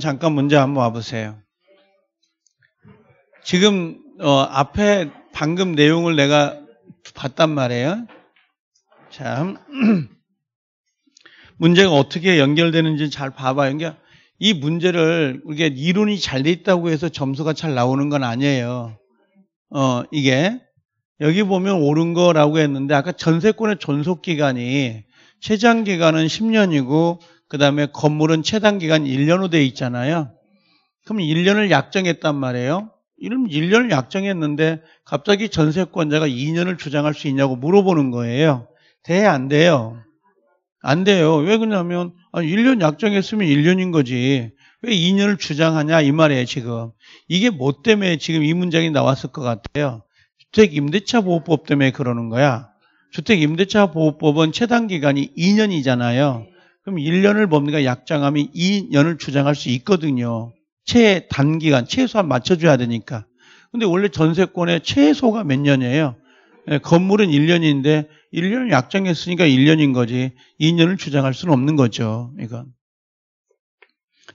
잠깐 문제 한번 와보세요. 지금 어, 앞에 방금 내용을 내가 봤단 말이에요. 참 문제가 어떻게 연결되는지 잘 봐봐요. 그러이 문제를 이게 이론이 잘 돼 있다고 해서 점수가 잘 나오는 건 아니에요. 어 이게 여기 보면 옳은 거라고 했는데 아까 전세권의 존속 기간이 최장 기간은 10년이고 그 다음에 건물은 최단 기간 1년후 돼 있잖아요. 그럼 1년을 약정했단 말이에요. 이름 1년을 약정했는데 갑자기 전세권자가 2년을 주장할 수 있냐고 물어보는 거예요. 돼, 안 돼요? 안 돼요. 왜 그러냐면, 1년 아, 약정했으면 1년인 거지. 왜 2년을 주장하냐, 이 말이에요, 지금. 이게 뭐 때문에 지금 이 문장이 나왔을 것 같아요? 주택임대차보호법 때문에 그러는 거야. 주택임대차보호법은 최단 기간이 2년이잖아요. 그럼 1년을 뭡니까? 약장함이 2년을 주장할 수 있거든요. 최 단기간, 최소한 맞춰줘야 되니까. 근데 원래 전세권의 최소가 몇 년이에요? 예, 건물은 1년인데 1년을 약정했으니까 1년인 거지 2년을 주장할 수는 없는 거죠. 이건.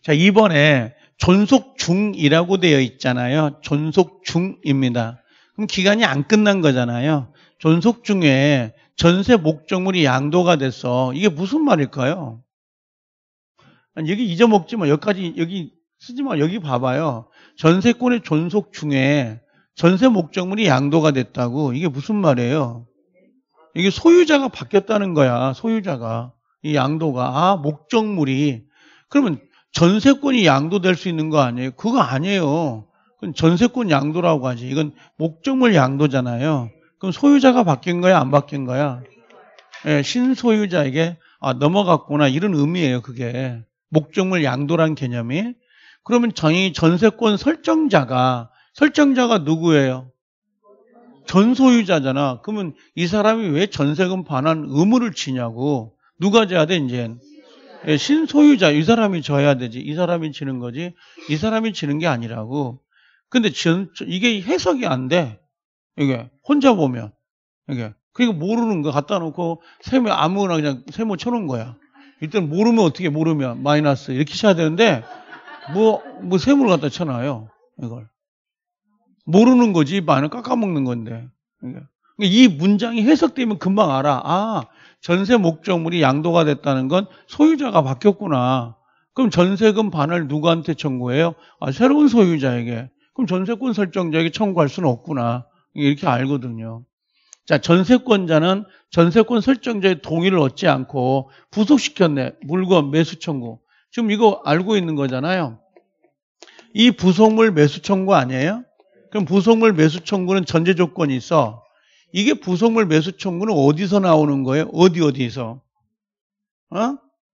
자, 이번에 존속 중이라고 되어 있잖아요. 존속 중입니다. 그럼 기간이 안 끝난 거잖아요. 존속 중에 전세 목적물이 양도가 됐어. 이게 무슨 말일까요? 여기 잊어먹지 마. 여기까지 여기 쓰지 마. 여기 봐봐요. 전세권의 존속 중에 전세 목적물이 양도가 됐다고 이게 무슨 말이에요? 이게 소유자가 바뀌었다는 거야. 소유자가 이 양도가 아 목적물이 그러면 전세권이 양도될 수 있는 거 아니에요? 그거 아니에요. 전세권 양도라고 하지. 이건 목적물 양도잖아요. 그럼 소유자가 바뀐 거야? 안 바뀐 거야? 예, 신소유자에게 아, 넘어갔구나. 이런 의미예요, 그게. 목적물 양도란 개념이. 그러면 저희 전세권 설정자가, 설정자가 누구예요? 전소유자잖아. 그러면 이 사람이 왜 전세금 반환 의무를 지냐고. 누가 져야 돼, 이젠? 예, 신소유자. 이 사람이 져야 되지. 이 사람이 지는 거지. 이 사람이 지는 게 아니라고. 근데 전, 이게 해석이 안 돼. 이게 혼자 보면 이게 그러니까 모르는 거 갖다 놓고 세모 아무거나 그냥 세모 쳐놓은 거야. 일단 모르면 어떻게 모르면 마이너스 이렇게 쳐야 되는데 뭐뭐 뭐 세모를 갖다 쳐놔요 이걸 모르는 거지 마늘 깎아먹는 건데 그러니까 이 문장이 해석되면 금방 알아. 아 전세 목적물이 양도가 됐다는 건 소유자가 바뀌었구나. 그럼 전세금 반을 누구한테 청구해요? 아, 새로운 소유자에게. 그럼 전세권 설정자에게 청구할 수는 없구나. 이렇게 알거든요. 자, 전세권자는 전세권 설정자의 동의를 얻지 않고 부속시켰네. 물건 매수 청구. 지금 이거 알고 있는 거잖아요. 이 부속물 매수 청구 아니에요? 그럼 부속물 매수 청구는 전제 조건이 있어. 이게 부속물 매수 청구는 어디서 나오는 거예요? 어디 어디서? 어?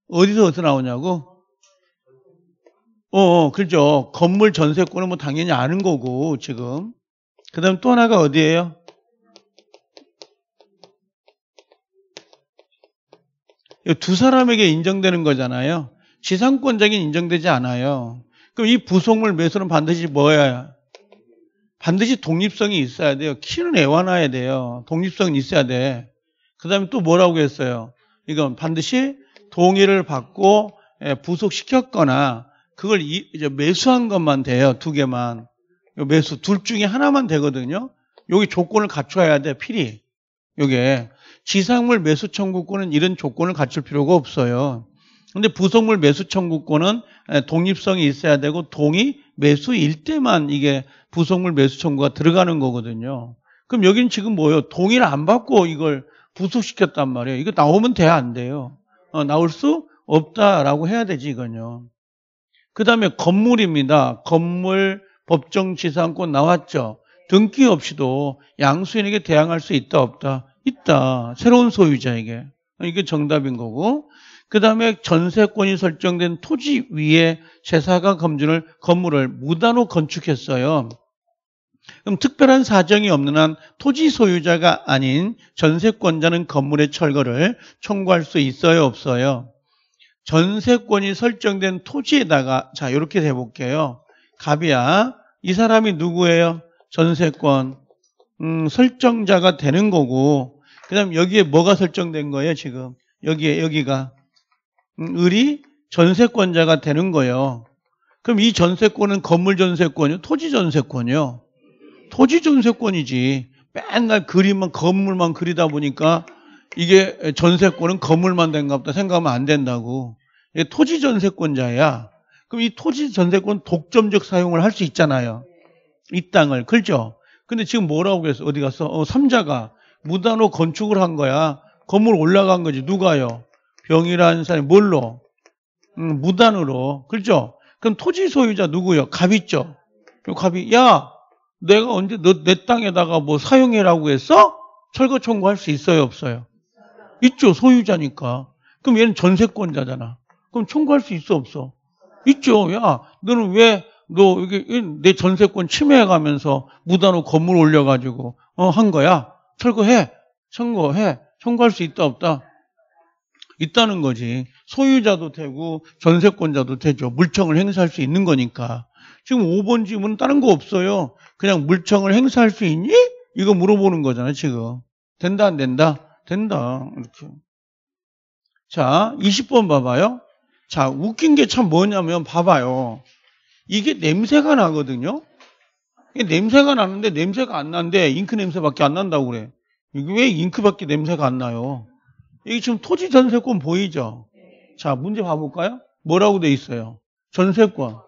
어디서 어디서 나오냐고? 어, 어 그렇죠. 건물 전세권은 뭐 당연히 아는 거고 지금 그 다음 또 하나가 어디예요? 두 사람에게 인정되는 거잖아요. 지상권적인 인정되지 않아요. 그럼 이 부속물 매수는 반드시 뭐야? 반드시 독립성이 있어야 돼요. 키는 애완화해야 돼요. 독립성이 있어야 돼. 그 다음에 또 뭐라고 했어요? 이건 반드시 동의를 받고 예, 부속시켰거나 그걸 매수한 것만 돼요. 두 개만. 매수 둘 중에 하나만 되거든요. 여기 조건을 갖춰야 돼 필히 이게 지상물 매수 청구권은 이런 조건을 갖출 필요가 없어요. 근데 부속물 매수 청구권은 독립성이 있어야 되고 동이 매수일 때만 이게 부속물 매수 청구가 들어가는 거거든요. 그럼 여기는 지금 뭐예요? 동의를 안 받고 이걸 부속시켰단 말이에요. 이거 나오면 돼, 안 돼요? 어, 나올 수 없다라고 해야 되지, 이건요. 그 다음에 건물입니다. 건물, 법정 지상권 나왔죠. 등기 없이도 양수인에게 대항할 수 있다 없다 있다 새로운 소유자에게 이게 정답인 거고 그 다음에 전세권이 설정된 토지 위에 제사가 검준을 건물을 무단으로 건축했어요. 그럼 특별한 사정이 없는 한 토지 소유자가 아닌 전세권자는 건물의 철거를 청구할 수 있어요 없어요. 전세권이 설정된 토지에다가 자 이렇게 해볼게요. 갑이야. 이 사람이 누구예요? 전세권 음, 설정자가 되는 거고 그 다음 여기에 뭐가 설정된 거예요 지금 여기에 여기가 음, 을이 전세권자가 되는 거예요 그럼 이 전세권은 건물 전세권이요 토지 전세권이요 토지 전세권이지 맨날 그림만 건물만 그리다 보니까 이게 전세권은 건물만 된가 보다 생각하면 안 된다고 토지 전세권자야 그럼 이 토지 전세권 독점적 사용을 할 수 있잖아요. 이 땅을. 그렇죠? 근데 지금 뭐라고 그랬어? 어디 갔어? 어, 삼자가 무단으로 건축을 한 거야. 건물 올라간 거지. 누가요? 병이라는 사람이 뭘로? 음, 무단으로. 그렇죠? 그럼 토지 소유자 누구요? 갑이죠. 갑이 야 내가 언제 너내 땅에다가 뭐 사용해라고 했어? 철거 청구할 수 있어요 없어요? 있죠 소유자니까. 그럼 얘는 전세권자잖아. 그럼 청구할 수 있어 없어? 있죠. 야, 너는 왜 너 이게 내 전세권 침해해가면서 무단으로 건물 올려가지고 어, 한 거야? 철거해, 청구해, 청구할 수 있다 없다? 있다는 거지. 소유자도 되고 전세권자도 되죠. 물청을 행사할 수 있는 거니까. 지금 5번 지문은 다른 거 없어요. 그냥 물청을 행사할 수 있니? 이거 물어보는 거잖아 지금. 된다, 안 된다? 된다. 이렇게. 자, 20번 봐봐요. 자, 웃긴 게 참 뭐냐면 봐봐요. 이게 냄새가 나거든요. 이게 냄새가 나는데 냄새가 안 나는데 잉크 냄새밖에 안 난다고 그래. 이게 왜 잉크밖에 냄새가 안 나요? 이게 지금 토지 전세권 보이죠? 자, 문제 봐볼까요? 뭐라고 돼 있어요? 전세권.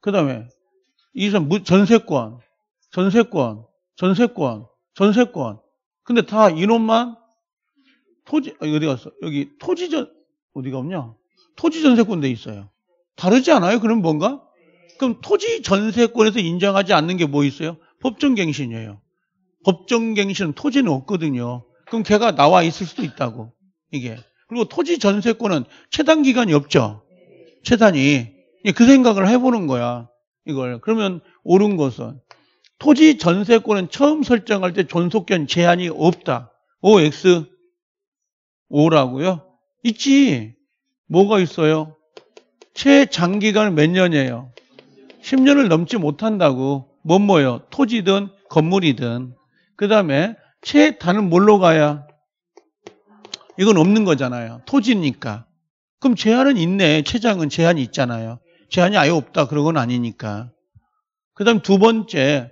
그 다음에, 이선 전세권, 전세권, 전세권, 전세권. 근데 다 이놈만 토지, 아, 어디 갔어? 여기 토지 전, 어디가 없냐? 토지 전세권돼 있어요. 다르지 않아요? 그럼 뭔가? 그럼 토지 전세권에서 인정하지 않는 게 뭐 있어요? 법정갱신이에요. 법정갱신은 토지는 없거든요. 그럼 걔가 나와 있을 수도 있다고. 이게. 그리고 토지 전세권은 최단 기간이 없죠. 최단이. 그 생각을 해보는 거야. 이걸. 그러면 옳은 것은 토지 전세권은 처음 설정할 때 존속견 제한이 없다. OX 5라고요? 있지. 뭐가 있어요? 최장기간 몇 년이에요? 10년을 넘지 못한다고 뭐 뭐요? 토지든 건물이든 그 다음에 최단은 뭘로 가야? 이건 없는 거잖아요. 토지니까. 그럼 제한은 있네. 최장은 제한이 있잖아요. 제한이 아예 없다. 그런 건 아니니까. 그 다음 두 번째,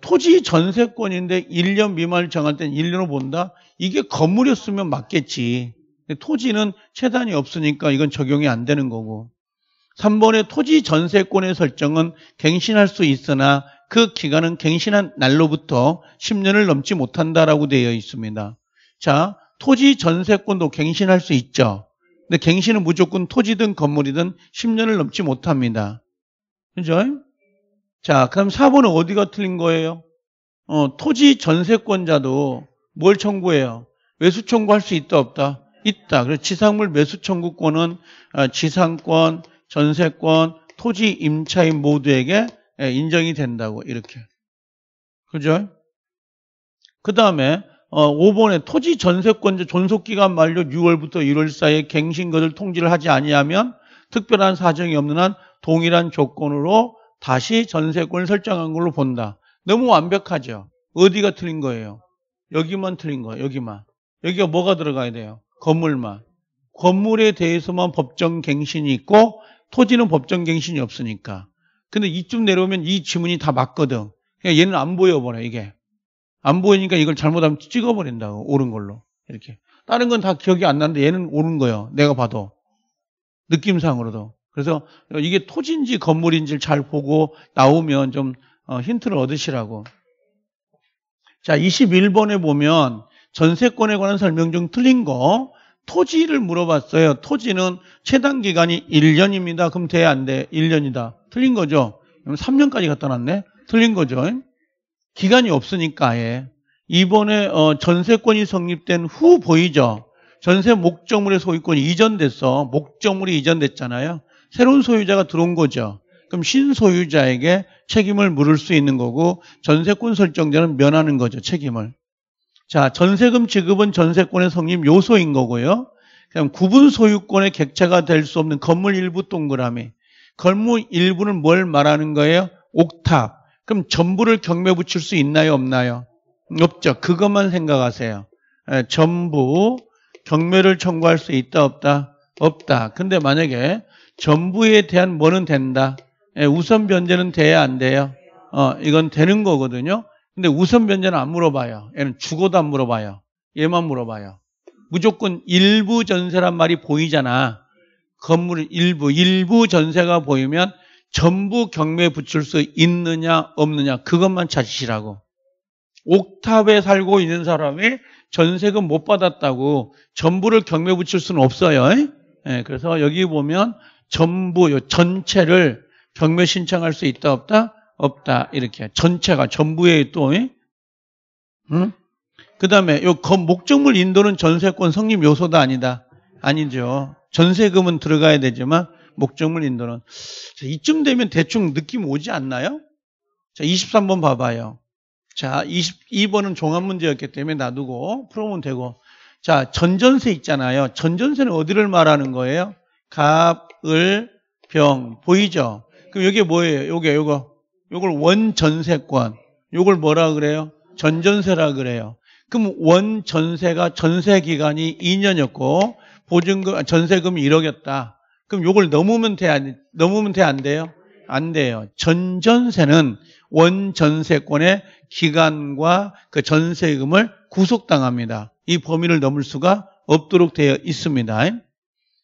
토지 전세권인데 1년 미만을 정할 땐 1년으로 본다? 이게 건물이었으면 맞겠지. 토지는 채단이 없으니까 이건 적용이 안 되는 거고 3번의 토지 전세권의 설정은 갱신할 수 있으나 그 기간은 갱신한 날로부터 10년을 넘지 못한다라고 되어 있습니다. 자, 토지 전세권도 갱신할 수 있죠. 근데 갱신은 무조건 토지든 건물이든 10년을 넘지 못합니다. 그죠? 자, 그럼 4번은 어디가 틀린 거예요? 어, 토지 전세권자도 뭘 청구해요? 외수 청구할 수 있다 없다? 있다. 그래서 지상물 매수 청구권은 아, 지상권, 전세권, 토지 임차인 모두에게 예, 인정이 된다고 이렇게. 그죠? 그 다음에 5번에 어, 토지 전세권자 존속기간 만료 6월부터 1월 사이에 갱신거을 통지를 하지 아니하면 특별한 사정이 없는 한 동일한 조건으로 다시 전세권을 설정한 걸로 본다. 너무 완벽하죠? 어디가 틀린 거예요? 여기만 틀린 거예요. 여기만. 여기가 뭐가 들어가야 돼요? 건물만. 건물에 대해서만 법정 갱신이 있고 토지는 법정 갱신이 없으니까. 근데 이쯤 내려오면 이 지문이 다 맞거든. 그냥 얘는 안 보여버려, 이게. 안 보이니까 이걸 잘못하면 찍어버린다고, 옳은 걸로. 이렇게. 다른 건 다 기억이 안 나는데 얘는 옳은 거예요. 내가 봐도. 느낌상으로도. 그래서 이게 토지인지 건물인지를 잘 보고 나오면 좀 어, 힌트를 얻으시라고. 자, 21번에 보면 전세권에 관한 설명 중 틀린 거, 토지를 물어봤어요. 토지는 최단 기간이 1년입니다. 그럼 돼야 안 돼? 1년이다. 틀린 거죠? 그럼 3년까지 갖다 놨네? 틀린 거죠? 기간이 없으니까 아예. 이번에 어, 전세권이 성립된 후 보이죠? 전세 목적물의 소유권이 이전됐어. 목적물이 이전됐잖아요. 새로운 소유자가 들어온 거죠. 그럼 신소유자에게 책임을 물을 수 있는 거고 전세권 설정자는 면하는 거죠. 책임을. 자, 전세금 지급은 전세권의 성립 요소인 거고요. 그럼 구분 소유권의 객체가 될 수 없는 건물 일부 동그라미. 건물 일부는 뭘 말하는 거예요? 옥탑. 그럼 전부를 경매 붙일 수 있나요? 없나요? 없죠. 그것만 생각하세요. 네, 전부 경매를 청구할 수 있다 없다? 없다. 근데 만약에 전부에 대한 뭐는 된다? 네, 우선 변제는 돼야 안 돼요? 어, 이건 되는 거거든요. 근데 우선 변제는안 물어봐요. 얘는 죽어도 안 물어봐요. 얘만 물어봐요. 무조건 일부 전세란 말이 보이잖아. 건물 일부, 일부 전세가 보이면 전부 경매에 붙일 수 있느냐, 없느냐. 그것만 찾으시라고. 옥탑에 살고 있는 사람이 전세금 못 받았다고 전부를 경매 에 붙일 수는 없어요. 예, 그래서 여기 보면 전부, 전체를 경매 신청할 수 있다, 없다? 없다 이렇게 전체가 전부의 또 응? 그다음에 요 목적물 인도는 전세권 성립 요소도 아니다 아니죠 전세금은 들어가야 되지만 목적물 인도는 자, 이쯤 되면 대충 느낌 오지 않나요? 자 23번 봐봐요 자 22번은 종합 문제였기 때문에 놔두고 풀어보면 되고 자 전전세 있잖아요 전전세는 어디를 말하는 거예요? 갑, 을, 병 보이죠? 그럼 이게 뭐예요? 요게 요거 이걸 원전세권. 이걸 뭐라 그래요? 전전세라 그래요. 그럼 원전세가 전세 기간이 2년이었고 보증금 아, 전세금이 1억이었다. 그럼 이걸 넘으면 돼 안, 넘으면 돼안 돼요? 안 돼요. 전전세는 원전세권의 기간과 그 전세금을 구속당합니다. 이 범위를 넘을 수가 없도록 되어 있습니다.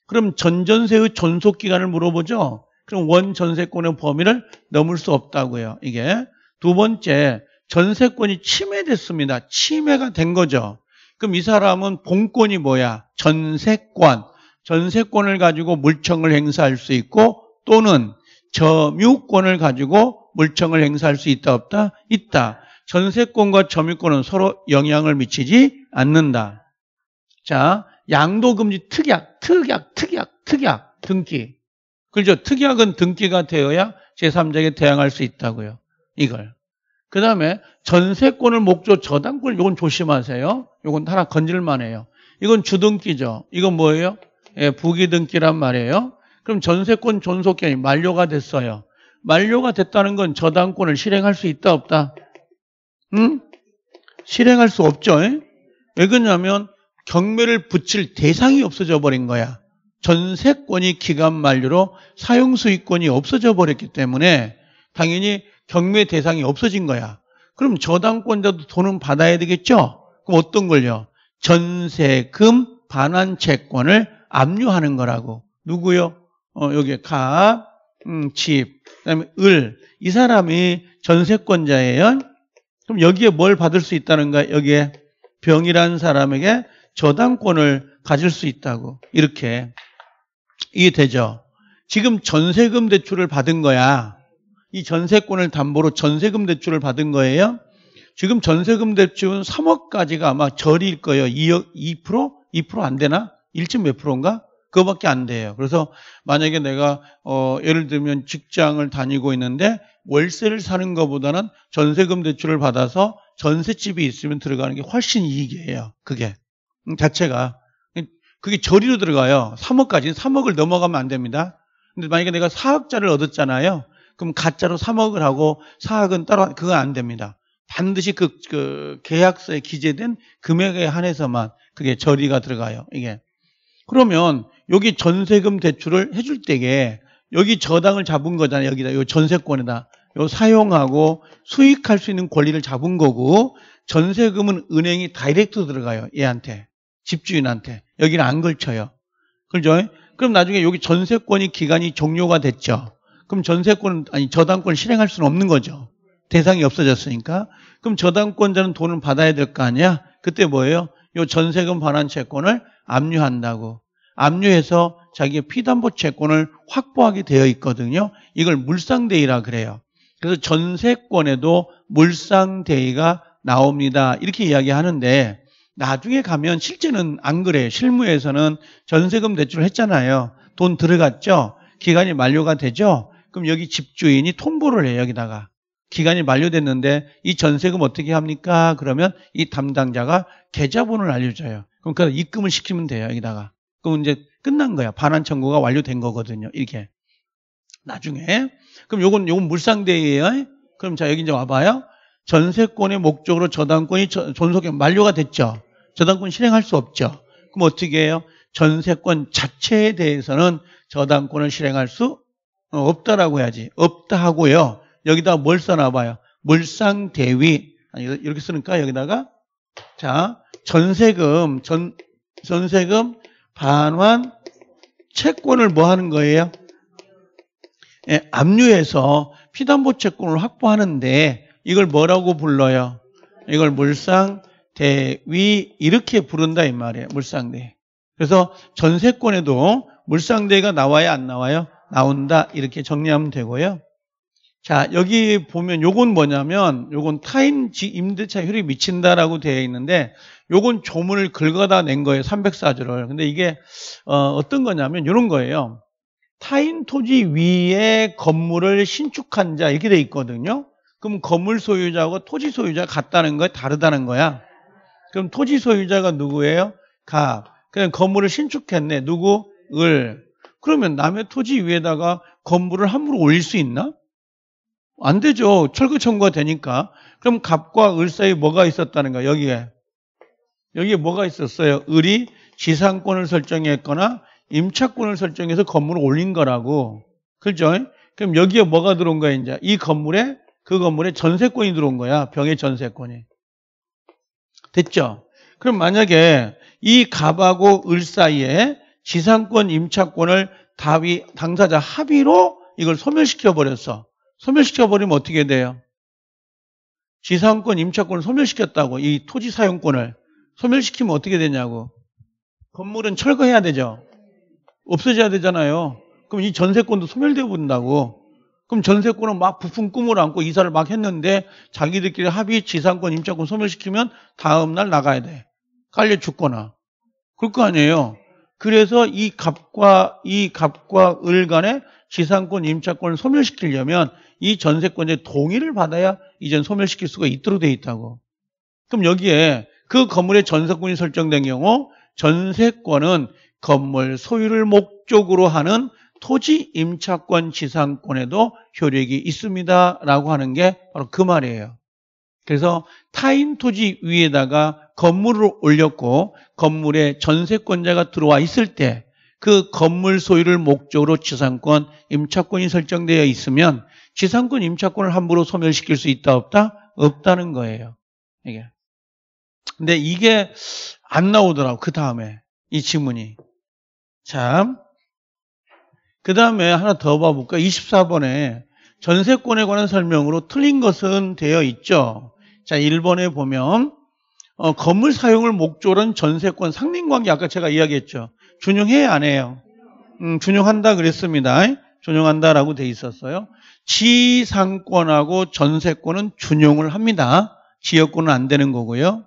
그럼 전전세의 존속기간을 물어보죠. 그럼 원 전세권의 범위를 넘을 수 없다고요. 이게 두 번째 전세권이 침해됐습니다. 침해가 된 거죠. 그럼 이 사람은 본권이 뭐야? 전세권. 전세권을 가지고 물청을 행사할 수 있고 또는 점유권을 가지고 물청을 행사할 수 있다 없다? 있다. 전세권과 점유권은 서로 영향을 미치지 않는다. 자, 양도금지 특약, 특약, 특약, 특약, 등기. 그렇죠. 특약은 등기가 되어야 제3자에게 대항할 수 있다고요. 이걸. 그 다음에 전세권을 목조 저당권 이건 조심하세요. 이건 하나 건질만 해요. 이건 주등기죠. 이건 뭐예요? 예, 부기등기란 말이에요. 그럼 전세권 존속기한이 만료가 됐어요. 만료가 됐다는 건 저당권을 실행할 수 있다 없다? 응? 실행할 수 없죠. 에? 왜 그러냐면 경매를 붙일 대상이 없어져 버린 거야. 전세권이 기간 만료로 사용 수익권이 없어져 버렸기 때문에 당연히 경매 대상이 없어진 거야. 그럼 저당권자도 돈은 받아야 되겠죠? 그럼 어떤 걸요? 전세금 반환 채권을 압류하는 거라고. 누구요? 어, 여기 가, 음, 집, 그다음에 을. 이 사람이 전세권자예요. 그럼 여기에 뭘 받을 수있다는 거야? 여기에 병이라는 사람에게 저당권을 가질 수 있다고. 이렇게 이해되죠? 지금 전세금 대출을 받은 거야. 이 전세권을 담보로 전세금 대출을 받은 거예요. 지금 전세금 대출은 3억까지가 아마 절일 거예요. 2억, 2%? 2%안 되나? 1몇 프로인가? 그거밖에 안 돼요. 그래서 만약에 내가 어, 예를 들면 직장을 다니고 있는데 월세를 사는 것보다는 전세금 대출을 받아서 전세집이 있으면 들어가는 게 훨씬 이익이에요. 그게 음, 자체가 그게 저리로 들어가요. 3억까지는 3억을 넘어가면 안 됩니다. 근데 만약에 내가 4억짜를 얻었잖아요. 그럼 가짜로 3억을 하고 4억은 따로 그건 안 됩니다. 반드시 그, 그 계약서에 기재된 금액에 한해서만 그게 저리가 들어가요. 이게 그러면 여기 전세금 대출을 해줄 때에 여기 저당을 잡은 거잖아요. 여기다 요 전세권에다 요 사용하고 수익할 수 있는 권리를 잡은 거고 전세금은 은행이 다이렉트 들어가요. 얘한테. 집주인한테. 여기는 안 걸쳐요. 그죠? 그럼 나중에 여기 전세권이 기간이 종료가 됐죠. 그럼 전세권 은 아니 저당권 실행할 수는 없는 거죠. 대상이 없어졌으니까. 그럼 저당권자는 돈을 받아야 될 거 아니야? 그때 뭐예요? 요 전세금 반환 채권을 압류한다고. 압류해서 자기의 피담보 채권을 확보하게 되어 있거든요. 이걸 물상대위라 그래요. 그래서 전세권에도 물상대위가 나옵니다. 이렇게 이야기하는데 나중에 가면 실제는 안 그래요. 실무에서는 전세금 대출 을 했잖아요. 돈 들어갔죠? 기간이 만료가 되죠? 그럼 여기 집주인이 통보를 해요, 여기다가. 기간이 만료됐는데 이 전세금 어떻게 합니까? 그러면 이 담당자가 계좌번호를 알려줘요. 그럼 그 입금을 시키면 돼요, 여기다가. 그럼 이제 끝난 거야. 반환 청구가 완료된 거거든요, 이게. 나중에. 그럼 요건, 요건 물상대예요. 그럼 자, 여기 이제 와봐요. 전세권의 목적으로 저당권이 전속이 만료가 됐죠. 저당권 실행할 수 없죠. 그럼 어떻게 해요? 전세권 자체에 대해서는 저당권을 실행할 수 어, 없다라고 해야지. 없다 하고요. 여기다 뭘 써나 봐요. 물상 대위 이렇게 쓰니까 여기다가 자 전세금 전 전세금 반환 채권을 뭐 하는 거예요? 예, 압류해서 피담보 채권을 확보하는데 이걸 뭐라고 불러요? 이걸 물상 대위 이렇게 부른다 이 말이에요. 물상대. 그래서 전세권에도 물상대가 나와야 안 나와요? 나온다 이렇게 정리하면 되고요. 자 여기 보면 요건 뭐냐면 요건 타인지 임대차 효력이 미친다라고 되어 있는데 요건 조문을 긁어다 낸 거예요 304조를 근데 이게 어, 떤 거냐면 이런 거예요 타인 토지 위에 건물을 신축한 자 이렇게 돼 있거든요 그럼 건물 소유자하고 토지 소유자 가 같다는 거야 다르다는 거야 그럼 토지 소유자가 누구예요? 갑. 그냥 건물을 신축했네. 누구? 을. 그러면 남의 토지 위에다가 건물을 함부로 올릴 수 있나? 안 되죠. 철거 청구가 되니까. 그럼 갑과 을 사이 에 뭐가 있었다는 거야? 여기에. 여기에 뭐가 있었어요? 을이 지상권을 설정했거나 임차권을 설정해서 건물을 올린 거라고. 그죠? 그럼 여기에 뭐가 들어온 거야, 이제? 이 건물에, 그 건물에 전세권이 들어온 거야. 병의 전세권이. 됐죠? 그럼 만약에 이 갑하고 을 사이에 지상권 임차권을 답이, 당사자 합의로 이걸 소멸시켜 버렸어. 소멸시켜 버리면 어떻게 돼요? 지상권 임차권을 소멸시켰다고 이 토지 사용권을 소멸시키면 어떻게 되냐고. 건물은 철거해야 되죠. 없어져야 되잖아요. 그럼 이 전세권도 소멸되어 본다고. 그럼 전세권은 막부품 꿈을 안고 이사를 막 했는데 자기들끼리 합의 지상권 임차권 소멸시키면 다음날 나가야 돼. 깔려 죽거나. 그럴 거 아니에요. 그래서 이 갑과 이 갑과 을간에 지상권 임차권을 소멸시키려면 이 전세권의 동의를 받아야 이젠 소멸시킬 수가 있도록 돼 있다고. 그럼 여기에 그 건물의 전세권이 설정된 경우 전세권은 건물 소유를 목적으로 하는 토지 임차권 지상권에도 효력이 있습니다. 라고 하는 게 바로 그 말이에요. 그래서 타인 토지 위에다가 건물을 올렸고 건물에 전세권자가 들어와 있을 때 그 건물 소유를 목적으로 지상권, 임차권이 설정되어 있으면 지상권, 임차권을 함부로 소멸시킬 수 있다 없다? 없다는 거예요. 이게. 근데 이게 안 나오더라고 그 다음에 이 지문이. 참그 다음에 하나 더 봐볼까? 24번에 전세권에 관한 설명으로 틀린 것은 되어 있죠. 자, 1번에 보면 어, 건물 사용을 목조로 한 전세권 상린관계 아까 제가 이야기했죠. 준용해야 안 해요? 음, 준용한다 그랬습니다. 준용한다라고 돼 있었어요. 지상권하고 전세권은 준용을 합니다. 지역권은 안 되는 거고요.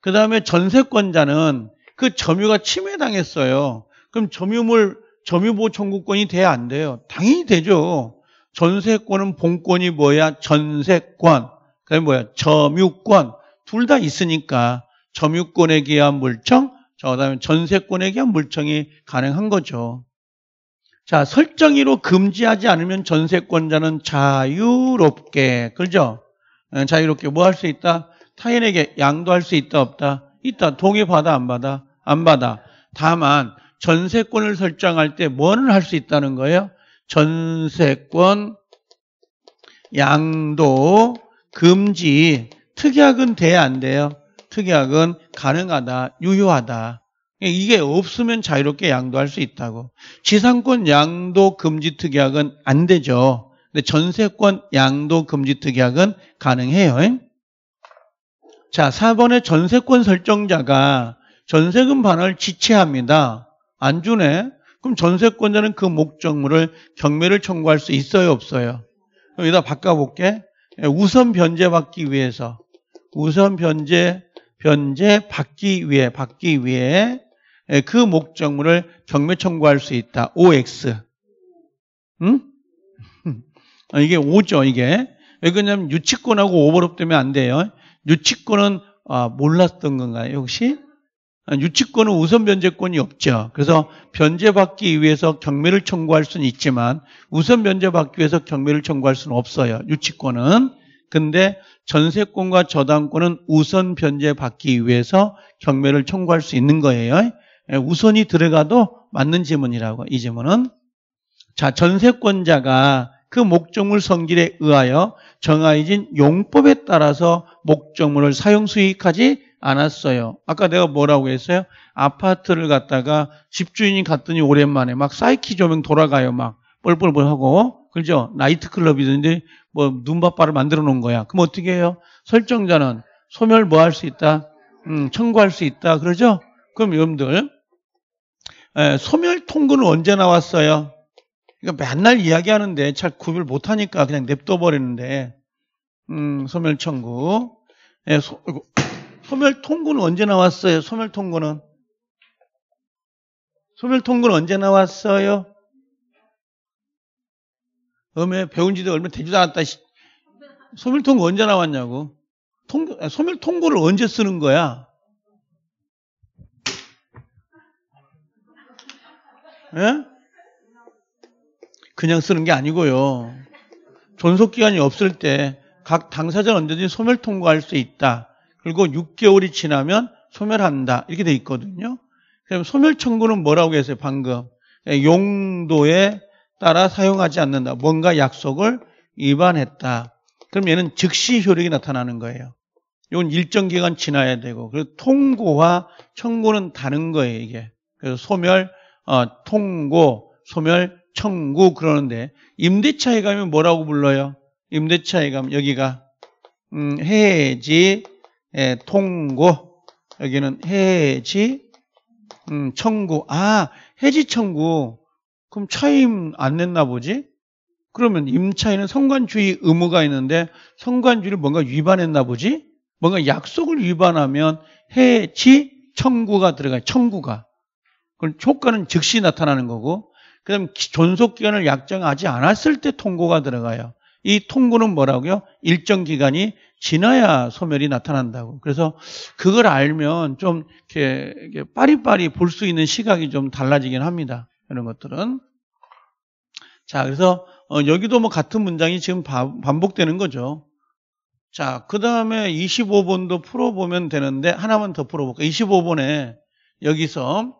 그 다음에 전세권자는 그 점유가 침해당했어요. 그럼 점유물 점유보 청구권이 돼야 안 돼요? 당연히 되죠. 전세권은 본권이 뭐야? 전세권. 그다음 뭐야? 점유권. 둘 다 있으니까 점유권에 기한 물청, 그다음에 전세권에 기한 물청이 가능한 거죠. 자, 설정이로 금지하지 않으면 전세권자는 자유롭게, 그죠? 예, 자유롭게 뭐 할 수 있다? 타인에게 양도할 수 있다, 없다? 있다. 동의 받아, 안 받아? 안 받아. 다만, 전세권을 설정할 때 뭐는 할 수 있다는 거예요? 전세권 양도 금지 특약은 돼야안 돼요? 특약은 가능하다, 유효하다. 이게 없으면 자유롭게 양도할 수 있다고. 지상권 양도 금지 특약은 안 되죠. 근데 전세권 양도 금지 특약은 가능해요. 자, 4번의 전세권 설정자가 전세금 반환을 지체합니다. 안 주네? 그럼 전세권자는 그 목적물을 경매를 청구할 수 있어요? 없어요? 그럼 여기다 바꿔볼게. 예, 우선 변제받기 위해서. 우선 변제, 변제 받기 위해, 받기 위해 예, 그 목적물을 경매 청구할 수 있다. OX. 응? 아, 이게 5죠, 이게. 왜 그러냐면 유치권하고 오버랩 되면 안 돼요. 유치권은 아, 몰랐던 건가요, 혹시? 아, 유치권은 우선 변제권이 없죠. 그래서 변제받기 위해서 경매를 청구할 수는 있지만 우선 변제받기 위해서 경매를 청구할 수는 없어요. 유치권은. 근데 전세권과 저당권은 우선 변제받기 위해서 경매를 청구할 수 있는 거예요. 예, 우선이 들어가도 맞는 지문이라고 이 지문은 자 전세권자가 그 목적물 성질에 의하여 정하여진 용법에 따라서 목적물을 사용 수익까지 않았어요. 아까 내가 뭐라고 했어요? 아파트를 갔다가 집주인이 갔더니 오랜만에 막 사이키 조명 돌아가요. 막 뻘뻘뻘 하고. 그죠? 나이트클럽이든지 뭐 눈바빠를 만들어 놓은 거야. 그럼 어떻게 해요? 설정자는 소멸 뭐 할 수 있다? 음, 청구할 수 있다. 그러죠? 그럼 여러분들, 에, 예, 소멸 통근은 언제 나왔어요? 그러니까 맨날 이야기하는데 잘 구별 못하니까 그냥 냅둬버리는데, 음, 소멸 청구. 에, 예, 소, 소멸 통고는 언제 나왔어요? 소멸 통고는? 소멸 통고는 언제 나왔어요? 음에 배운 지도 얼마 되지도 않았다. 소멸 통고 언제 나왔냐고. 통, 아, 소멸 통고를 언제 쓰는 거야? 예? 그냥 쓰는 게 아니고요. 존속기간이 없을 때 각 당사자는 언제든지 소멸 통고할 수 있다. 그리고 6개월이 지나면 소멸한다. 이렇게 돼 있거든요. 그럼 소멸 청구는 뭐라고 했어요? 방금 예, 용도에 따라 사용하지 않는다. 뭔가 약속을 위반했다. 그럼 얘는 즉시 효력이 나타나는 거예요. 이건 일정 기간 지나야 되고 그리고 통고와 청구는 다른 거예요 이게 그래서 소멸 어, 통고 소멸 청구 그러는데 임대차에 가면 뭐라고 불러요 임대차에 가면 여기가 음, 해지 예, 통고 여기는 해지 음, 청구 아 해지 청구 그럼 차임 안 냈나 보지? 그러면 임차인은 성관주의 의무가 있는데 성관주의를 뭔가 위반했나 보지? 뭔가 약속을 위반하면 해지 청구가 들어가요. 청구가. 그럼 효과는 즉시 나타나는 거고 그다음 존속 기간을 약정하지 않았을 때 통고가 들어가요. 이 통고는 뭐라고요? 일정 기간이 지나야 소멸이 나타난다고. 그래서 그걸 알면 좀 이렇게, 이렇게 빠리빠리 볼 수 있는 시각이 좀 달라지긴 합니다. 이런 것들은. 자, 그래서 어, 여기도 뭐 같은 문장이 지금 반복되는 거죠. 자, 그 다음에 25번도 풀어보면 되는데 하나만 더 풀어볼까. 25번에 여기서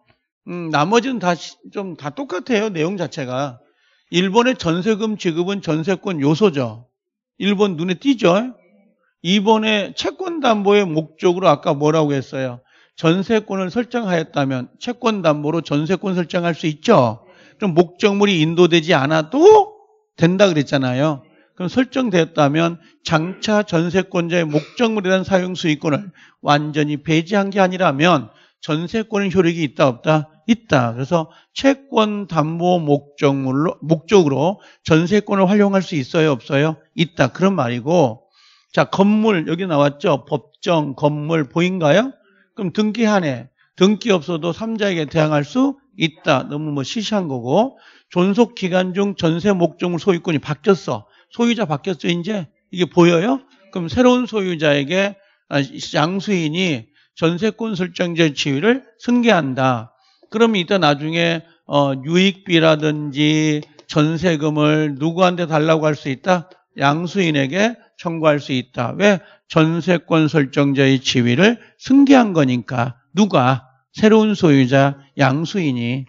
음, 나머지는 다좀다 똑같아요. 내용 자체가. 일본의 전세금 지급은 전세권 요소죠. 일본 눈에 띄죠. 이번에 채권담보의 목적으로 아까 뭐라고 했어요? 전세권을 설정하였다면 채권담보로 전세권 설정할 수 있죠? 그럼 목적물이 인도되지 않아도 된다 그랬잖아요. 그럼 설정되었다면 장차 전세권자의 목적물에 대한 사용 수익권을 완전히 배제한 게 아니라면 전세권의 효력이 있다 없다 있다. 그래서 채권 담보 목적물로 목적으로 전세권을 활용할 수 있어요 없어요? 있다. 그런 말이고 자, 건물 여기 나왔죠? 법정, 건물 보인가요? 그럼 등기한에 등기 없어도 3자에게 대항할 수 있다. 너무 뭐 시시한 거고 존속 기간 중 전세 목적물 소유권이 바뀌었어. 소유자 바뀌었죠, 이제? 이게 보여요? 그럼 새로운 소유자에게 아, 양수인이 전세권 설정제 지위를 승계한다. 그럼 이따 나중에 어, 유익비라든지 전세금을 누구한테 달라고 할 수 있다? 양수인에게 청구할 수 있다. 왜? 전세권 설정자의 지위를 승계한 거니까. 누가? 새로운 소유자 양수인이.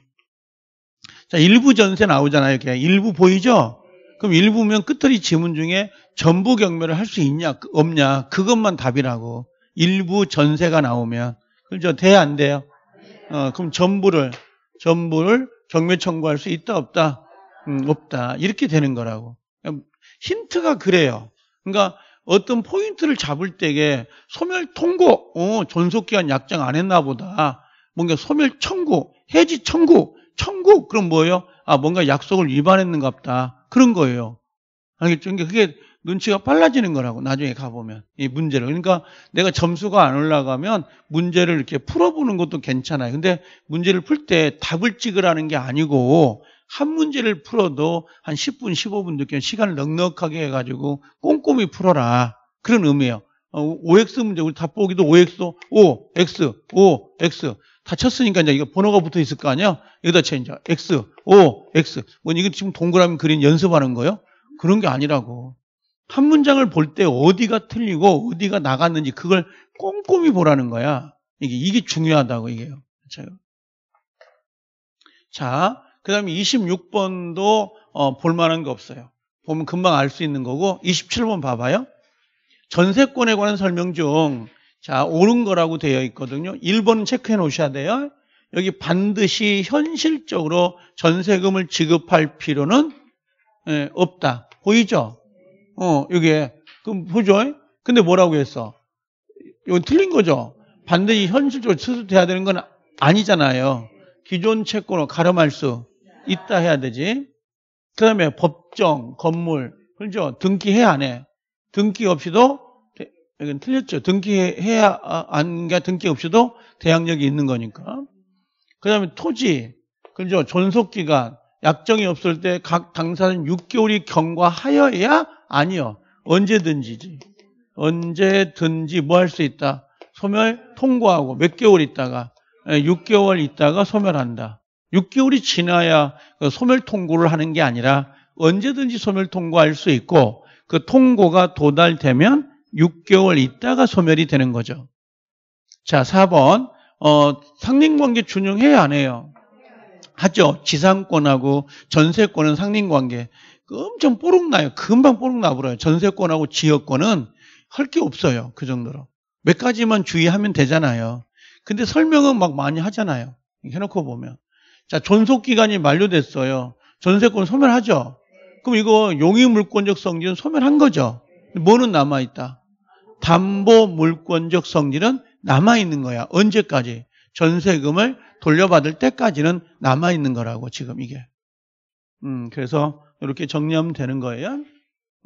자, 일부 전세 나오잖아요. 이렇게. 일부 보이죠? 그럼 일부면 끝털이 지문 중에 전부 경매를 할 수 있냐, 없냐. 그것만 답이라고. 일부 전세가 나오면. 그죠? 돼, 안 돼요? 어, 그럼 전부를, 전부를 경매 청구할 수 있다, 없다? 음, 없다. 이렇게 되는 거라고. 힌트가 그래요. 그러니까 어떤 포인트를 잡을 때에 소멸 통고, 어, 존속기간 약정 안 했나 보다. 뭔가 소멸 청구, 해지 청구, 청구, 그럼 뭐예요? 아, 뭔가 약속을 위반했는가 보다. 그런 거예요. 알겠죠? 그러니까 그게 눈치가 빨라지는 거라고, 나중에 가보면. 이 문제를. 그러니까 내가 점수가 안 올라가면 문제를 이렇게 풀어보는 것도 괜찮아요. 근데 문제를 풀 때 답을 찍으라는 게 아니고 한 문제를 풀어도 한 10분, 15분 늦게 시간을 넉넉하게 해가지고 꼼꼼히 풀어라. 그런 의미예요. OX 어, 문제, 우리 답보기도 OX, O, X, O, X. 다 쳤으니까 이제 이거 번호가 붙어 있을 거 아니야? 여기다 쳐, 이제. X, O, X. 뭐, 이거 지금 동그라미 그린 연습하는 거요? 그런 게 아니라고. 한 문장을 볼 때 어디가 틀리고 어디가 나갔는지 그걸 꼼꼼히 보라는 거야. 이게, 이게 중요하다고, 이게요. 자, 그 다음에 26번도 어, 볼만한 거 없어요. 보면 금방 알 수 있는 거고 27번 봐봐요. 전세권에 관한 설명 중 자, 옳은 거라고 되어 있거든요. 1번 체크해 놓으셔야 돼요. 여기 반드시 현실적으로 전세금을 지급할 필요는 예, 없다. 보이죠? 어, 이게 그럼 보죠. 근데 뭐라고 했어? 이건 틀린 거죠. 반드시 현실적으로 수습돼야 되는 건 아니잖아요. 기존 채권을 가름할 수 있다 해야 되지. 그 다음에 법정, 건물, 그죠 등기해야 안 해. 등기 없이도, 여긴 틀렸죠? 등기해야, 아, 안가 그러니까 등기 없이도 대항력이 있는 거니까. 그 다음에 토지, 그죠 존속기간, 약정이 없을 때 각 당사는 6개월이 경과하여야 아니요. 언제든지지. 언제든지 뭐 할 수 있다. 소멸 통과하고 몇 개월 있다가 6개월 예, 있다가 소멸한다. 6개월이 지나야 그 소멸 통고를 하는 게 아니라 언제든지 소멸 통고할 수 있고 그 통고가 도달되면 6개월 있다가 소멸이 되는 거죠. 자, 4번. 어, 상린관계 준용해야 안 해요? 하죠. 지상권하고 전세권은 상린관계. 엄청 뽀록 나요. 금방 뽀록 나버려요. 전세권하고 지역권은 할 게 없어요. 그 정도로. 몇 가지만 주의하면 되잖아요. 근데 설명은 막 많이 하잖아요. 해놓고 보면. 자, 존속 기간이 만료됐어요. 전세권 소멸하죠. 그럼 이거 용의 물권적 성질은 소멸한 거죠. 뭐는 남아 있다. 담보 물권적 성질은 남아 있는 거야. 언제까지? 전세금을 돌려받을 때까지는 남아 있는 거라고 지금 이게. 음, 그래서 이렇게 정리하면 되는 거예요.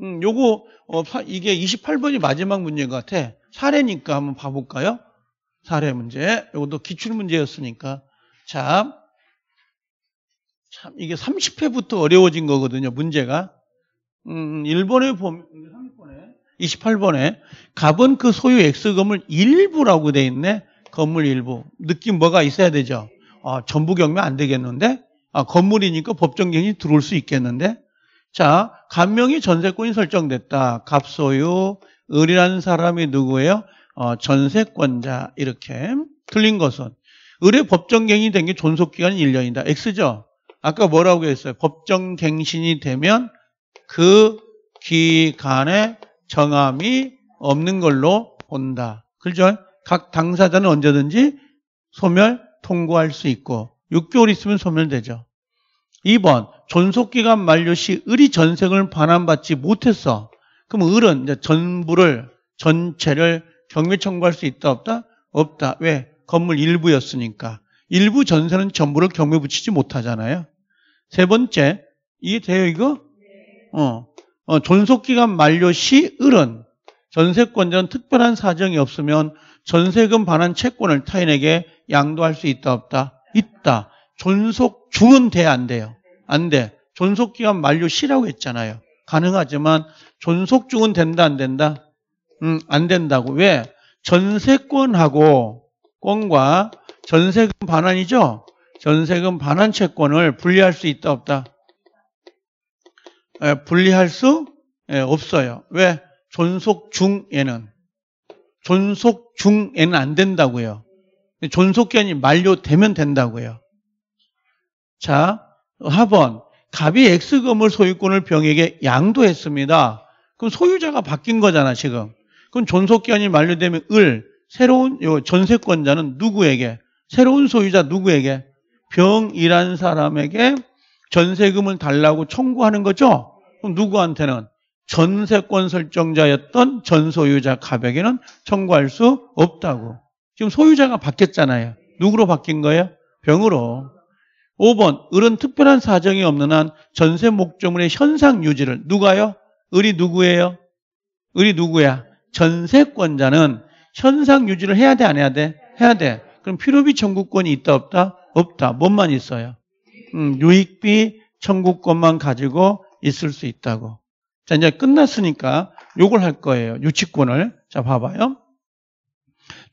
음, 요거 어, 이게 28번이 마지막 문제인 것 같아. 사례니까 한번 봐볼까요? 사례 문제. 요것도 기출 문제였으니까. 자, 참 이게 30회부터 어려워진 거거든요. 문제가. 음, 일본에 보면 3번에 28번에 갑은 그 소유 X금을 일부라고 돼 있네. 건물 일부. 느낌 뭐가 있어야 되죠. 아, 전부 경매 안 되겠는데? 아, 건물이니까 법정 경이 들어올 수 있겠는데? 자, 간명이 전세권이 설정됐다. 갑소유, 을이라는 사람이 누구예요? 어, 전세권자 이렇게 틀린 것은 을의 법정경이된 게존속기간 1년이다. X죠? 아까 뭐라고 했어요? 법정갱신이 되면 그 기간에 정함이 없는 걸로 본다. 그죠? 각 당사자는 언제든지 소멸 통고할 수 있고 6개월 있으면 소멸되죠. 2번 존속기간 만료 시 을이 전세금을 반환받지 못했어. 그럼 을은 이제 전부를 전체를 경매 청구할 수 있다 없다? 없다. 왜? 건물 일부였으니까. 일부 전세는 전부를 경매 붙이지 못하잖아요. 세 번째, 이해돼요, 이거? 예. 어, 어 존속기간 만료 시 을은 전세권전 특별한 사정이 없으면 전세금 반환 채권을 타인에게 양도할 수 있다 없다? 있다. 존속 중은 돼 안 돼요? 안 돼. 존속기간 만료 시라고 했잖아요. 가능하지만 존속 중은 된다 안 된다? 음, 안 된다고. 왜? 전세권하고 권과 전세금 반환이죠? 전세금 반환 채권을 분리할 수 있다 없다? 에, 예, 분리할 수 에, 예, 없어요. 왜? 존속 중에는 존속 중에는 안 된다고요. 존속기한이 만료되면 된다고요. 자, 하번 갑이 X금을 소유권을 병에게 양도했습니다. 그럼 소유자가 바뀐 거잖아 지금. 그럼 존속기한이 만료되면 을 새로운 요 전세권자는 누구에게? 새로운 소유자 누구에게? 병이란 사람에게 전세금을 달라고 청구하는 거죠. 그럼 누구한테는 전세권 설정자였던 전소유자 갑에게는 청구할 수 없다고. 지금 소유자가 바뀌었잖아요. 누구로 바뀐 거예요? 병으로. 5번 을은 특별한 사정이 없는 한 전세 목적물의 현상 유지를 누가요? 을이 누구예요? 을이 누구야? 전세권자는 현상 유지를 해야 돼 안 해야 돼? 해야 돼. 그럼 필요비 청구권이 있다 없다? 없다. 뭔만 있어요? 음, 유익비 청구권만 가지고 있을 수 있다고. 자, 이제 끝났으니까 요걸 할 거예요. 유치권을. 자, 봐봐요.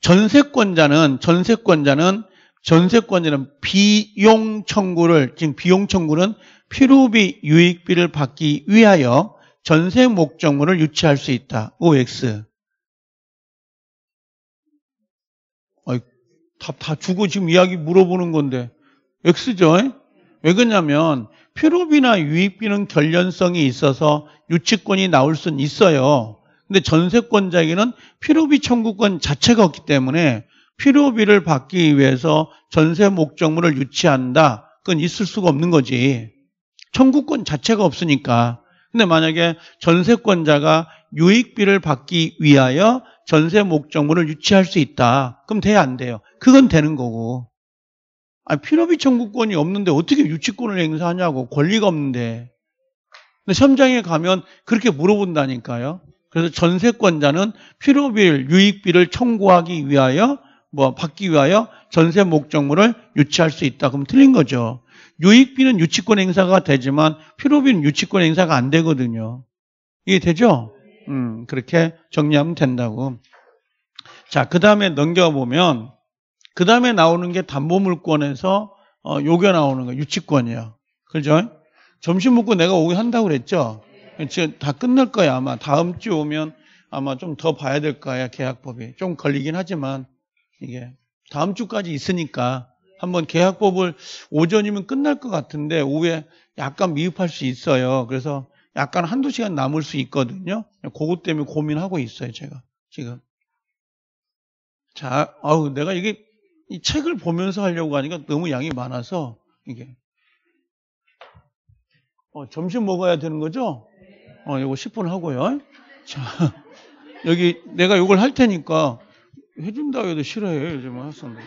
전세권자는, 전세권자는, 전세권자는 비용 청구를, 지금 비용 청구는 필요비 유익비를 받기 위하여 전세 목적물을 유치할 수 있다. OX. 답다 주고 지금 이야기 물어보는 건데 X죠. 왜 그러냐면 표로비나 유익비는 결련성이 있어서 유치권이 나올 수는 있어요. 근데 전세권자에게는 필요비 청구권 자체가 없기 때문에 필요비를 받기 위해서 전세 목적물을 유치한다. 그건 있을 수가 없는 거지. 청구권 자체가 없으니까. 근데 만약에 전세권자가 유익비를 받기 위하여 전세 목적물을 유치할 수 있다. 그럼 돼야 안 돼요. 그건 되는 거고. 아니, 피로비 청구권이 없는데 어떻게 유치권을 행사하냐고. 권리가 없는데. 근데 시험장에 가면 그렇게 물어본다니까요. 그래서 전세권자는 피로비를 유익비를 청구하기 위하여 뭐 받기 위하여 전세 목적물을 유치할 수 있다. 그럼 틀린 거죠. 유익비는 유치권 행사가 되지만 피로비는 유치권 행사가 안 되거든요. 이게 되죠? 음, 그렇게 정리하면 된다고. 자, 그 다음에 넘겨보면, 그 다음에 나오는 게 담보물권에서 어, 요게 나오는 거, 유치권이야. 그죠? 점심 먹고 내가 오게 한다고 그랬죠? 지금 다 끝날 거야, 아마. 다음 주 오면 아마 좀 더 봐야 될 거야, 계약법이. 좀 걸리긴 하지만, 이게. 다음 주까지 있으니까 한번 계약법을 오전이면 끝날 것 같은데 오후에 약간 미흡할 수 있어요. 그래서 약간 한두 시간 남을 수 있거든요. 그것 때문에 고민하고 있어요, 제가. 지금. 자, 아우, 내가 이게 이 책을 보면서 하려고 하니까 너무 양이 많아서 이게. 어, 점심 먹어야 되는 거죠? 어, 이거 10분 하고요. 자, 여기 내가 이걸 할 테니까 해준다고 해도 싫어해요, 요즘 은 학생들.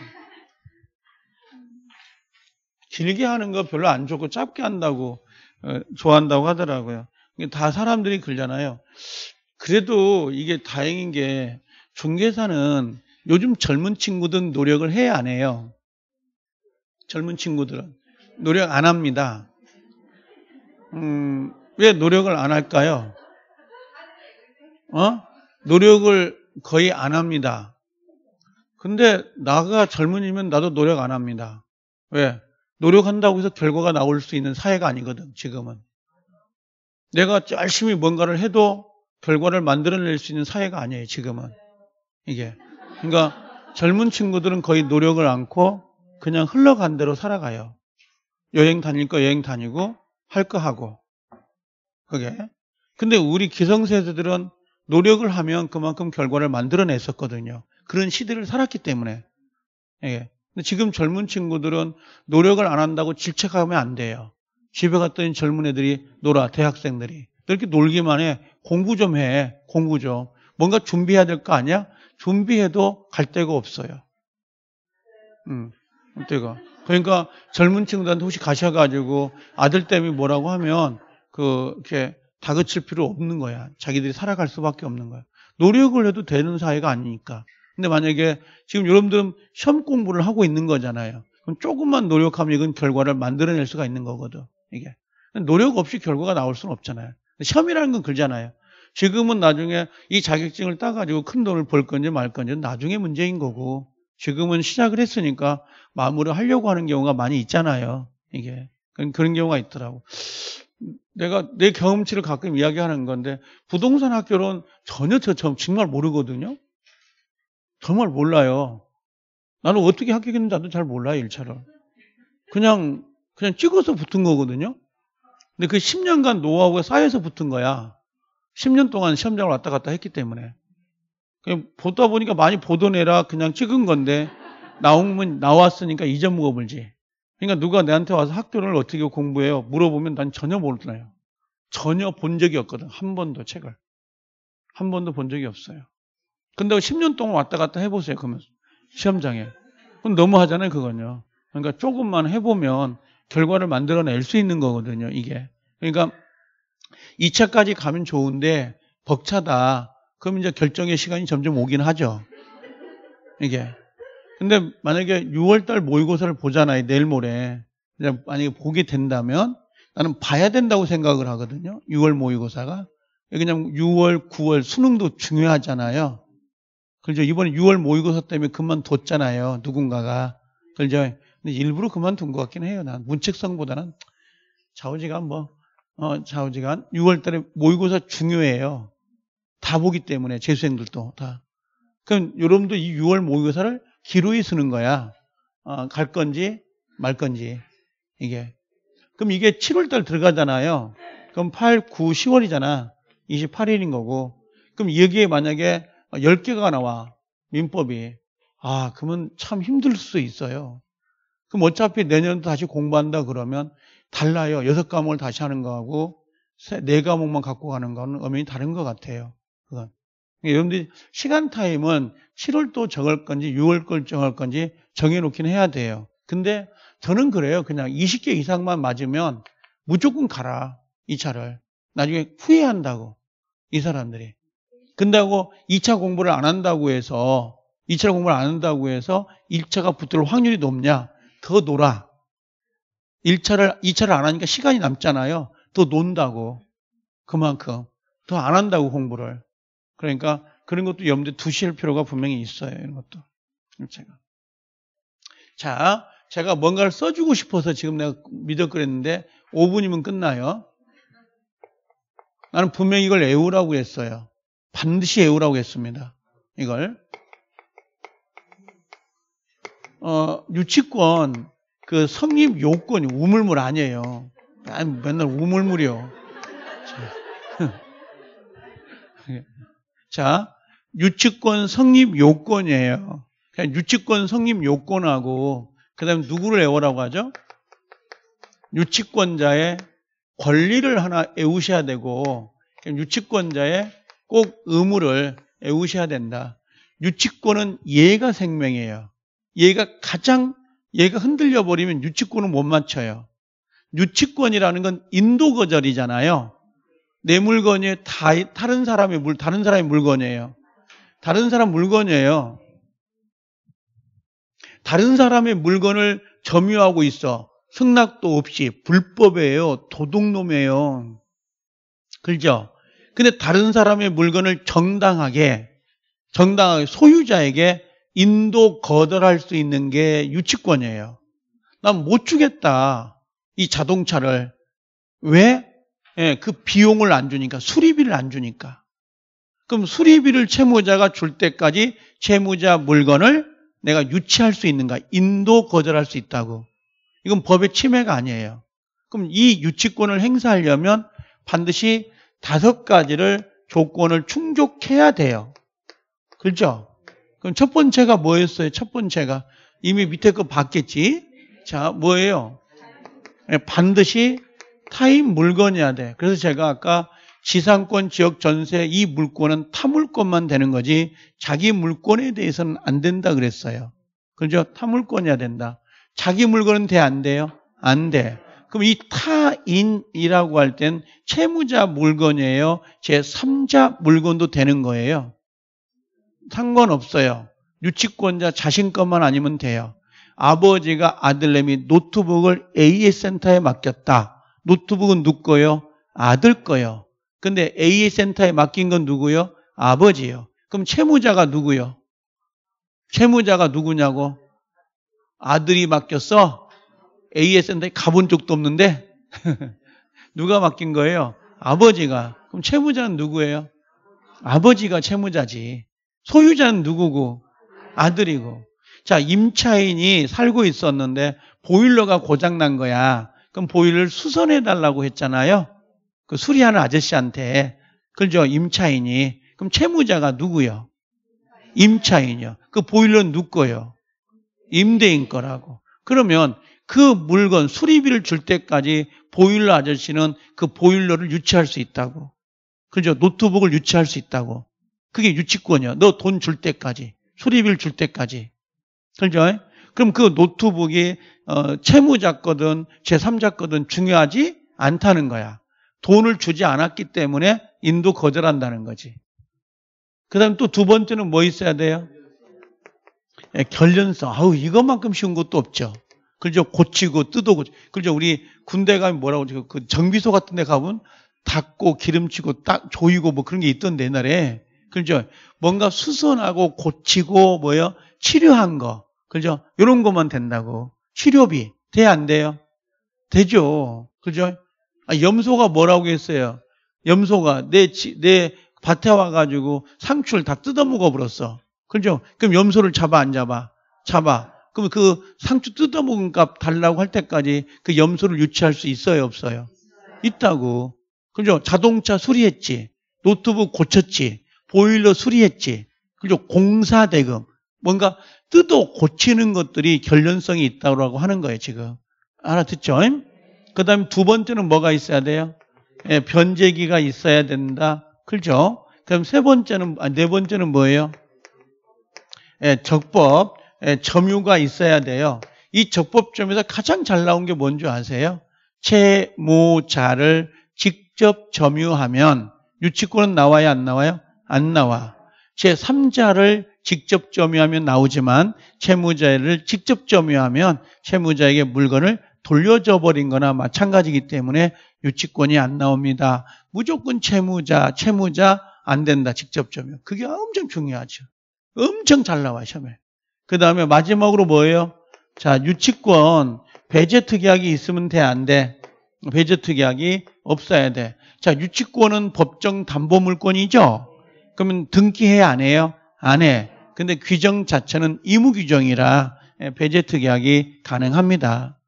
길게 하는 거 별로 안 좋고 짧게 한다고 어, 좋아한다고 하더라고요. 다 사람들이 그러잖아요. 그래도 이게 다행인 게중개사는 요즘 젊은 친구들은 노력을 해야안 해요. 젊은 친구들은 노력 안 합니다. 음, 왜 노력을 안 할까요? 어? 노력을 거의 안 합니다. 근데 나가 젊은이면 나도 노력 안 합니다. 왜? 노력한다고 해서 결과가 나올 수 있는 사회가 아니거든, 지금은. 내가 열심히 뭔가를 해도 결과를 만들어낼 수 있는 사회가 아니에요, 지금은. 이게. 그러니까 젊은 친구들은 거의 노력을 않고 그냥 흘러간 대로 살아가요. 여행 다닐 거 여행 다니고 할 거 하고. 그게. 근데 우리 기성세대들은 노력을 하면 그만큼 결과를 만들어냈었거든요. 그런 시대를 살았기 때문에. 예. 근데 지금 젊은 친구들은 노력을 안 한다고 질책하면 안 돼요. 집에 갔더니 젊은 애들이 놀아, 대학생들이. 이렇게 놀기만 해. 공부 좀 해. 공부 좀. 뭔가 준비해야 될 거 아니야? 준비해도 갈 데가 없어요. 음, 응, 데가. 그러니까 젊은 친구들한테 혹시 가셔가지고 아들 때문에 뭐라고 하면 그, 이렇게 다그칠 필요 없는 거야. 자기들이 살아갈 수밖에 없는 거야. 노력을 해도 되는 사회가 아니니까. 근데 만약에 지금 여러분들은 시험 공부를 하고 있는 거잖아요. 그럼 조금만 노력하면 이건 결과를 만들어낼 수가 있는 거거든. 이게. 노력 없이 결과가 나올 수는 없잖아요. 시험이라는 건 글잖아요. 지금은 나중에 이 자격증을 따가지고 큰 돈을 벌 건지 말 건지 나중에 문제인 거고 지금은 시작을 했으니까 마무리 하려고 하는 경우가 많이 있잖아요. 이게. 그런 경우가 있더라고. 내가 내 경험치를 가끔 이야기하는 건데 부동산 학교론 전혀 저 정말 모르거든요. 정말 몰라요. 나는 어떻게 합격했는지 나도 잘 몰라요, 일차로 그냥 그냥 찍어서 붙은 거거든요. 근데 그 10년간 노하우가 쌓여서 붙은 거야. 10년 동안 시험장을 왔다 갔다 했기 때문에. 그냥 보다 보니까 많이 보던 애라 그냥 찍은 건데 나오면 나왔으니까 이어먹어 볼지. 그러니까 누가 내한테 와서 학교를 어떻게 공부해요? 물어보면 난 전혀 모르잖아요. 전혀 본 적이 없거든. 한 번도 책을. 한 번도 본 적이 없어요. 근데 10년 동안 왔다 갔다 해보세요. 그러면 시험장에. 그건 너무 하잖아요. 그건요. 그러니까 조금만 해보면 결과를 만들어낼 수 있는 거거든요, 이게. 그러니까 2차까지 가면 좋은데 벅차다. 그럼 이제 결정의 시간이 점점 오긴 하죠. 이게. 근데 만약에 6월달 모의고사를 보잖아요, 내일 모레. 만약에 보게 된다면 나는 봐야 된다고 생각을 하거든요. 6월 모의고사가. 그냥 6월, 9월 수능도 중요하잖아요. 그죠? 이번에 6월 모의고사 때문에 그만 뒀잖아요. 누군가가. 그죠? 근데 일부러 그만둔 것 같긴 해요. 난 문책성보다는 자우지간뭐 어, 자우지간 6월달에 모의고사 중요해요. 다 보기 때문에 재수생들도 다. 그럼 여러분도 이 6월 모의고사를 기로에 쓰는 거야. 어, 갈 건지 말 건지 이게. 그럼 이게 7월달 들어가잖아요. 그럼 8, 9, 10월이잖아. 28일인 거고. 그럼 여기에 만약에 10개가 나와. 민법이. 아, 그러면 참 힘들 수 있어요. 그럼 어차피 내년도 다시 공부한다 그러면 달라요. 여섯 과목을 다시 하는 거하고 네 과목만 갖고 가는 거는 의미이 다른 것 같아요. 그건. 그러니까 여러분들이 시간 타임은 7월 또 정할 건지 6월 걸 정할 건지 정해놓긴 해야 돼요. 근데 저는 그래요. 그냥 20개 이상만 맞으면 무조건 가라. 이 차를. 나중에 후회한다고. 이 사람들이. 근다고 2차 공부를 안 한다고 해서 2차 공부를 안 한다고 해서 1차가 붙을 확률이 높냐? 더 놀아. 1차를, 2차를 안 하니까 시간이 남잖아요. 더 논다고. 그만큼. 더 안 한다고 공부를. 그러니까 그런 것도 염두에 두실 필요가 분명히 있어요. 이런 것도. 제가. 자, 제가 뭔가를 써주고 싶어서 지금 내가 믿어 그랬는데 5분이면 끝나요. 나는 분명히 이걸 애우라고 했어요. 반드시 애우라고 했습니다. 이걸. 어, 유치권 그 성립 요건이 우물물 아니에요. 아니, 맨날 우물물이요. 자, 유치권 성립 요건이에요. 그냥 유치권 성립 요건하고 그다음 에 누구를 애워라고 하죠? 유치권자의 권리를 하나 애우셔야 되고 유치권자의 꼭 의무를 애우셔야 된다. 유치권은 예가 생명이에요. 얘가 가장 얘가 흔들려 버리면 유치권을 못 맞춰요. 유치권이라는 건 인도 거절이잖아요. 내 물건이 다, 다른 사람의 물 다른 사람의 물건이에요. 다른 사람 물건이에요. 다른 사람의 물건을 점유하고 있어. 승낙도 없이 불법이에요. 도둑놈이에요. 그죠? 근데 다른 사람의 물건을 정당하게 정당하게 소유자에게 인도 거절할 수 있는 게 유치권이에요. 난 못 주겠다. 이 자동차를. 왜? 예, 그 비용을 안 주니까. 수리비를 안 주니까. 그럼 수리비를 채무자가 줄 때까지 채무자 물건을 내가 유치할 수 있는가? 인도 거절할 수 있다고. 이건 법의 침해가 아니에요. 그럼 이 유치권을 행사하려면 반드시 다섯 가지를 조건을 충족해야 돼요. 그렇죠? 그럼 첫 번째가 뭐였어요? 첫 번째가. 이미 밑에 거 봤겠지? 자, 뭐예요? 예, 반드시 타인 물건이야 돼. 그래서 제가 아까 지상권, 지역, 전세 이 물건은 타물건만 되는 거지 자기 물건에 대해서는 안 된다 그랬어요. 그죠? 타물건이야 된다. 자기 물건은 돼, 안 돼요? 안 돼. 그럼 이 타인이라고 할 땐 채무자 물건이에요. 제3자 물건도 되는 거예요. 상관없어요. 유치권자 자신 것만 아니면 돼요. 아버지가 아들내미 노트북을 a a 센터에 맡겼다. 노트북은 누구요? 거 아들 거요. 근데 a a 센터에 맡긴 건 누구요? 아버지요. 그럼 채무자가 누구요? 채무자가 누구냐고? 아들이 맡겼어? a a 센터에 가본 적도 없는데? 누가 맡긴 거예요? 아버지가. 그럼 채무자는 누구예요? 아버지가 채무자지. 소유자는 누구고? 아들이고. 자, 임차인이 살고 있었는데 보일러가 고장난 거야. 그럼 보일러를 수선해달라고 했잖아요. 그 수리하는 아저씨한테. 그죠? 임차인이. 그럼 채무자가 누구요? 임차인이요. 그 보일러는 누구요 임대인 거라고. 그러면 그 물건 수리비를 줄 때까지 보일러 아저씨는 그 보일러를 유치할 수 있다고. 그죠? 노트북을 유치할 수 있다고. 그게 유치권이야. 너 돈 줄 때까지. 수리비를 줄 때까지. 그죠? 그럼 그 노트북이 어, 채무자거든 제3자거든 중요하지 않다는 거야. 돈을 주지 않았기 때문에 인도 거절한다는 거지. 그 다음 또 두 번째는 뭐 있어야 돼요? 예, 결련성. 아우, 이것만큼 쉬운 것도 없죠. 그죠? 고치고, 뜯어고. 그죠? 우리 군대 가면 뭐라고, 그러죠? 그 정비소 같은 데 가면 닦고, 기름치고, 딱 조이고 뭐 그런 게 있던데, 옛날에. 그죠? 뭔가 수선하고 고치고 뭐요? 치료한 거. 그죠? 이런 것만 된다고. 치료비. 돼, 안 돼요? 되죠. 그죠? 아, 염소가 뭐라고 했어요? 염소가 내, 지, 내 밭에 와가지고 상추를 다 뜯어먹어 버렸어. 그죠? 그럼 염소를 잡아, 안 잡아? 잡아. 그럼 그 상추 뜯어먹은 값 달라고 할 때까지 그 염소를 유치할 수 있어요, 없어요? 있다고. 그죠? 자동차 수리했지. 노트북 고쳤지. 보일러 수리했지. 그리고 공사 대금. 뭔가 뜯어 고치는 것들이 결연성이 있다고 하는 거예요, 지금. 알아듣죠? 그 다음에 두 번째는 뭐가 있어야 돼요? 예, 변제기가 있어야 된다. 그죠? 그럼 세 번째는, 아, 네 번째는 뭐예요? 예, 적법, 예, 점유가 있어야 돼요. 이 적법점에서 가장 잘 나온 게 뭔 줄 아세요? 채무자를 직접 점유하면 유치권은 나와야 안 나와요? 안 나와. 제3자를 직접 점유하면 나오지만 채무자를 직접 점유하면 채무자에게 물건을 돌려줘 버린 거나 마찬가지이기 때문에 유치권이 안 나옵니다. 무조건 채무자, 채무자 안 된다. 직접 점유. 그게 엄청 중요하죠. 엄청 잘 나와요, 처음에. 그 다음에 마지막으로 뭐예요? 자, 유치권 배제 특약이 있으면 돼, 안 돼? 배제 특약이 없어야 돼. 자, 유치권은 법정 담보물권이죠? 그러면 등기해 야안 해요? 안 해. 근데 규정 자체는 의무 규정이라 예, 배제 특약이 가능합니다.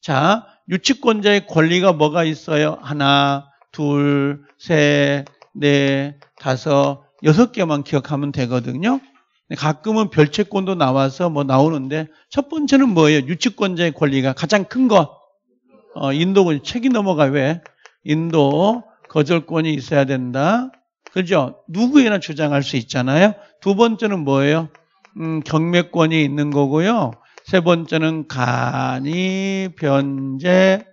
자, 유치권자의 권리가 뭐가 있어요? 하나, 둘, 셋, 넷, 다섯, 여섯 개만 기억하면 되거든요. 가끔은 별채권도 나와서 뭐 나오는데 첫 번째는 뭐예요? 유치권자의 권리가 가장 큰 거. 어, 인도권 책이 넘어가 왜? 인도 거절권이 있어야 된다. 그죠? 누구에나 주장할 수 있잖아요. 두 번째는 뭐예요? 음, 경매권이 있는 거고요. 세 번째는 간이 변제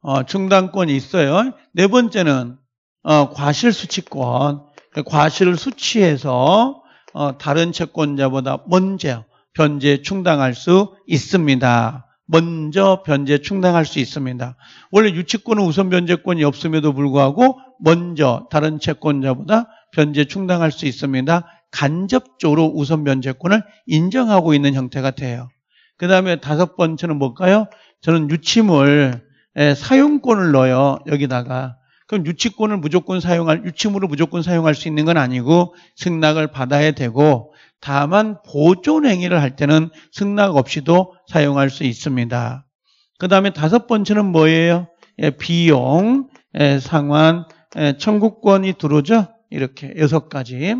어, 중단권이 있어요. 네 번째는 어, 과실 수치권. 그러니까 과실을 수치해서 어, 다른 채권자보다 먼저 변제 충당할 수 있습니다. 먼저 변제 충당할 수 있습니다. 원래 유치권은 우선 변제권이 없음에도 불구하고 먼저 다른 채권자보다 변제 충당할 수 있습니다. 간접적으로 우선 변제권을 인정하고 있는 형태가 돼요. 그 다음에 다섯 번째는 뭘까요? 저는 유치물 사용권을 넣어요. 여기다가 그럼 유치권을 무조건 사용할 유치물을 무조건 사용할 수 있는 건 아니고 승낙을 받아야 되고 다만 보존 행위를 할 때는 승낙 없이도 사용할 수 있습니다. 그 다음에 다섯 번째는 뭐예요? 예, 비용, 예, 상환, 예, 청구권이 들어오죠? 이렇게 여섯 가지.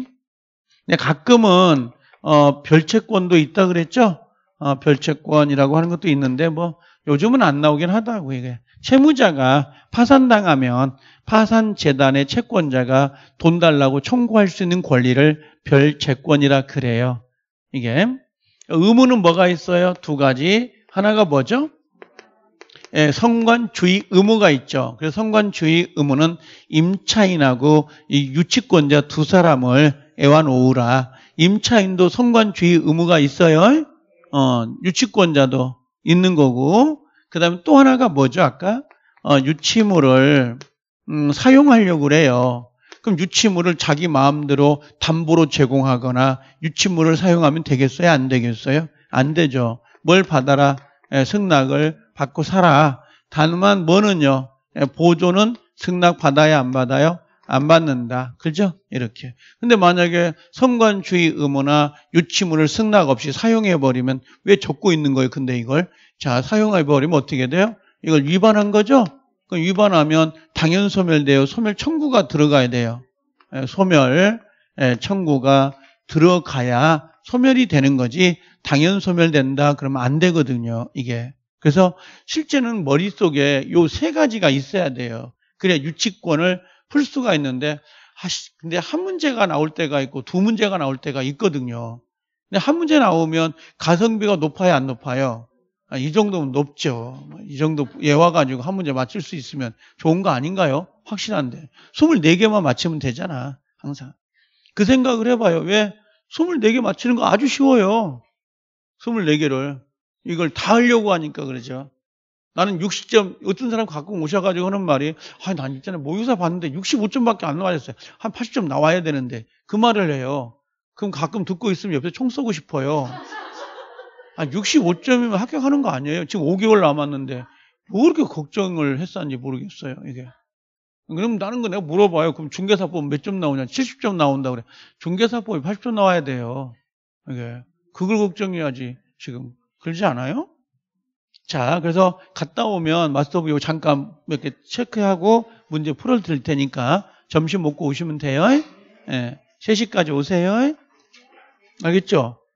가끔은 어, 별채권도 있다 그랬죠? 어, 별채권이라고 하는 것도 있는데 뭐 요즘은 안 나오긴 하다고 이게 채무자가 파산당하면 파산 재단의 채권자가 돈 달라고 청구할 수 있는 권리를 별 채권이라 그래요. 이게 의무는 뭐가 있어요? 두 가지. 하나가 뭐죠? 예, 성관주의 의무가 있죠. 그래서 성관주의 의무는 임차인하고 이 유치권자 두 사람을 애완오우라. 임차인도 성관주의 의무가 있어요. 어, 유치권자도 있는 거고 그 다음에 또 하나가 뭐죠? 아까 어, 유치물을 음, 사용하려고 그래요. 그럼 유치물을 자기 마음대로 담보로 제공하거나 유치물을 사용하면 되겠어요? 안 되겠어요? 안 되죠. 뭘 받아라? 에, 예, 승낙을 받고 살아. 다만 뭐는요? 에, 예, 보조는 승낙 받아야 안 받아요? 안 받는다. 그죠? 이렇게. 근데 만약에 선관주의 의무나 유치물을 승낙 없이 사용해버리면 왜 적고 있는 거예요? 근데 이걸. 자, 사용해버리면 어떻게 돼요? 이걸 위반한 거죠? 그럼 위반하면 당연 소멸돼요. 소멸 청구가 들어가야 돼요. 예, 소멸 예, 청구가 들어가야 소멸이 되는 거지 당연 소멸된다 그러면 안 되거든요. 이게. 그래서 실제는 머릿속에 요 세 가지가 있어야 돼요. 그래야 유치권을 풀 수가 있는데 근데 한 문제가 나올 때가 있고 두 문제가 나올 때가 있거든요. 근데 한 문제 나오면 가성비가 높아야 안 높아요? 아, 이 정도면 높죠. 이 정도 예와 가지고 한 문제 맞출 수 있으면 좋은 거 아닌가요? 확실한데. 24개만 맞추면 되잖아. 항상. 그 생각을 해봐요. 왜? 24개 맞추는 거 아주 쉬워요. 24개를. 이걸 다 하려고 하니까 그러죠. 나는 60점, 어떤 사람 갖고 오셔가지고 하는 말이, 아, 난 있잖아요. 모의고사 봤는데 65점밖에 안 나와졌어요. 한 80점 나와야 되는데. 그 말을 해요. 그럼 가끔 듣고 있으면 옆에서 총 쏘고 싶어요. 아, 65점이면 합격하는 거 아니에요? 지금 5개월 남았는데. 뭐그렇게 걱정을 했었는지 모르겠어요, 이게. 그럼 다른 거 그 내가 물어봐요. 그럼 중개사법 몇 점 나오냐? 70점 나온다 그래. 중개사법이 80점 나와야 돼요. 이게. 그걸 걱정해야지, 지금. 그러지 않아요? 자, 그래서 갔다 오면 마스터부 요 잠깐 몇개 체크하고 문제 풀어 드릴 테니까 점심 먹고 오시면 돼요. 예. 3시까지 오세요. 알겠죠?